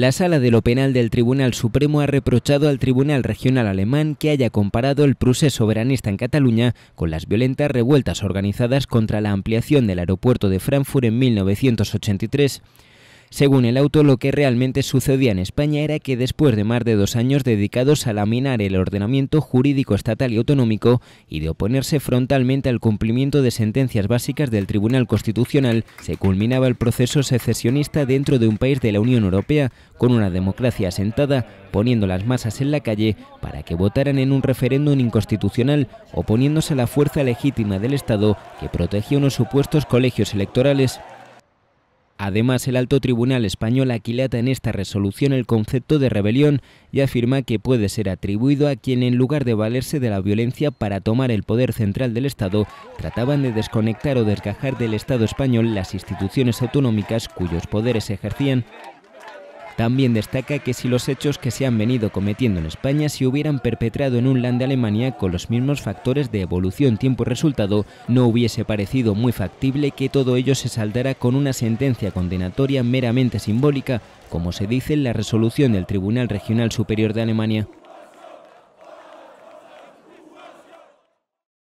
La sala de lo penal del Tribunal Supremo ha reprochado al Tribunal Regional Alemán que haya comparado el proceso soberanista en Cataluña con las violentas revueltas organizadas contra la ampliación del aeropuerto de Frankfurt en 1983. Según el auto, lo que realmente sucedía en España era que después de más de dos años dedicados a laminar el ordenamiento jurídico estatal y autonómico y de oponerse frontalmente al cumplimiento de sentencias básicas del Tribunal Constitucional, se culminaba el proceso secesionista dentro de un país de la Unión Europea, con una democracia asentada, poniendo las masas en la calle para que votaran en un referéndum inconstitucional, oponiéndose a la fuerza legítima del Estado que protegía unos supuestos colegios electorales. Además, el alto tribunal español aquilata en esta resolución el concepto de rebelión y afirma que puede ser atribuido a quien, en lugar de valerse de la violencia para tomar el poder central del Estado, trataban de desconectar o desgajar del Estado español las instituciones autonómicas cuyos poderes ejercían también destaca que si los hechos que se han venido cometiendo en España se hubieran perpetrado en un land de Alemania con los mismos factores de evolución tiempo-resultado, no hubiese parecido muy factible que todo ello se saldara con una sentencia condenatoria meramente simbólica, como se dice en la resolución del Tribunal Regional Superior de Alemania.